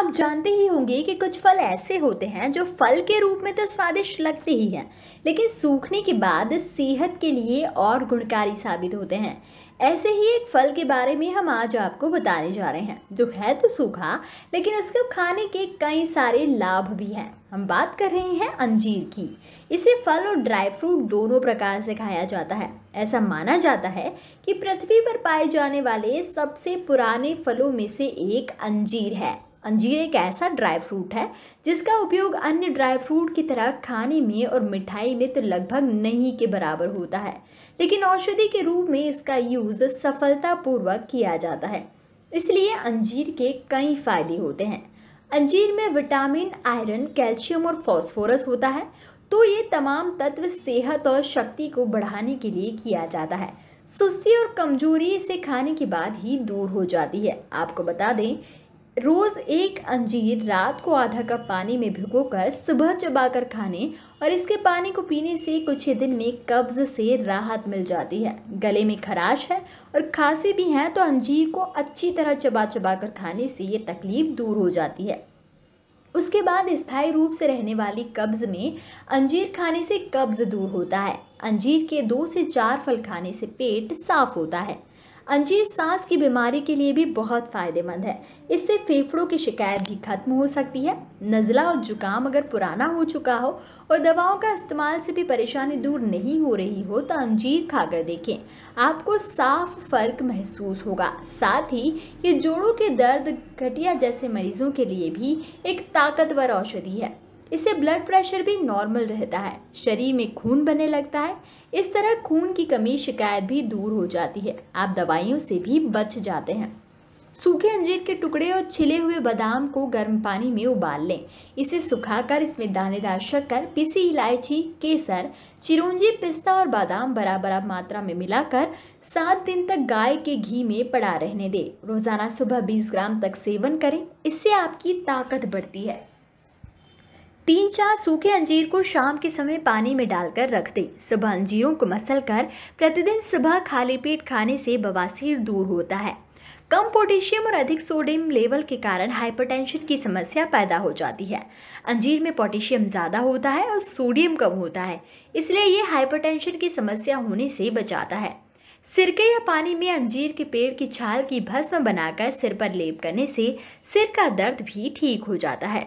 आप जानते ही होंगे कि कुछ फल ऐसे होते हैं जो फल के रूप में तो स्वादिष्ट लगते ही हैं लेकिन सूखने के बाद सेहत के लिए और गुणकारी साबित होते हैं ऐसे ही एक फल के बारे में हम आज आपको बताने जा रहे हैं जो है तो सूखा लेकिन उसको खाने के कई सारे लाभ भी हैं हम बात कर रहे हैं अंजीर की इसे फल और ड्राई फ्रूट दोनों प्रकार से खाया जाता है ऐसा माना जाता है कि पृथ्वी पर पाए जाने वाले सबसे पुराने फलों में से एक अंजीर है अंजीर एक ऐसा ड्राई फ्रूट है जिसका उपयोग अन्य ड्राई फ्रूट की तरह खाने में और मिठाई में तो लगभग नहीं के बराबर होता है लेकिन औषधि के रूप में इसका यूज़ सफलतापूर्वक किया जाता है इसलिए अंजीर के कई फ़ायदे होते हैं अंजीर में विटामिन आयरन कैल्शियम और फॉस्फोरस होता है तो ये तमाम तत्व सेहत और शक्ति को बढ़ाने के लिए किया जाता है सुस्ती और कमजोरी इसे खाने के बाद ही दूर हो जाती है आपको बता दें रोज़ एक अंजीर रात को आधा कप पानी में भिगोकर सुबह चबाकर खाने और इसके पानी को पीने से कुछ ही दिन में कब्ज़ से राहत मिल जाती है गले में खराश है और खांसी भी है तो अंजीर को अच्छी तरह चबा चबा कर खाने से ये तकलीफ़ दूर हो जाती है उसके बाद स्थायी रूप से रहने वाली कब्ज़ में अंजीर खाने से कब्ज़ दूर होता है अंजीर के दो से चार फल खाने से पेट साफ होता है अंजीर सांस की बीमारी के लिए भी बहुत फ़ायदेमंद है इससे फेफड़ों की शिकायत भी खत्म हो सकती है नज़ला और जुकाम अगर पुराना हो चुका हो और दवाओं का इस्तेमाल से भी परेशानी दूर नहीं हो रही हो तो अंजीर खाकर देखें आपको साफ फ़र्क महसूस होगा साथ ही ये जोड़ों के दर्द घटिया जैसे मरीज़ों के लिए भी एक ताकतवर औषधि है इससे ब्लड प्रेशर भी नॉर्मल रहता है शरीर में खून बनने लगता है इस तरह खून की कमी शिकायत भी दूर हो जाती है आप दवाइयों से भी बच जाते हैं सूखे अंजीर के टुकड़े और छिले हुए बादाम को गर्म पानी में उबाल लें इसे सुखाकर इसमें दानेदार शक्कर पिसी इलायची केसर चिरौंजी पिस्ता और बादाम बराबर मात्रा में मिलाकर सात दिन तक गाय के घी में पड़ा रहने दें रोज़ाना सुबह 20 ग्राम तक सेवन करें इससे आपकी ताकत बढ़ती है तीन चार सूखे अंजीर को शाम के समय पानी में डालकर रख दें सुबह अंजीरों को मसल कर प्रतिदिन सुबह खाली पेट खाने से बवासीर दूर होता है कम पोटेशियम और अधिक सोडियम लेवल के कारण हाइपरटेंशन की समस्या पैदा हो जाती है अंजीर में पोटेशियम ज़्यादा होता है और सोडियम कम होता है इसलिए ये हाइपरटेंशन की समस्या होने से बचाता है सिरके या पानी में अंजीर के पेड़ की छाल की भस्म बनाकर सिर पर लेप करने से सिर का दर्द भी ठीक हो जाता है